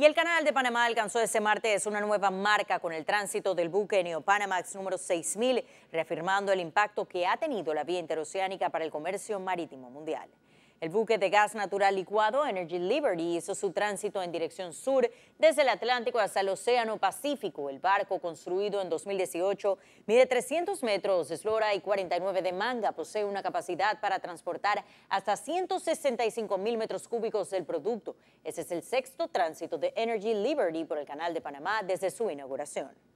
Y el Canal de Panamá alcanzó ese martes una nueva marca con el tránsito del buque Neopanamax número 6000, reafirmando el impacto que ha tenido la vía interoceánica para el comercio marítimo mundial. El buque de gas natural licuado Energy Liberty hizo su tránsito en dirección sur desde el Atlántico hasta el Océano Pacífico. El barco, construido en 2018, mide 300 metros, de eslora y 49 de manga. Posee una capacidad para transportar hasta 165 mil metros cúbicos del producto. Ese es el sexto tránsito de Energy Liberty por el Canal de Panamá desde su inauguración.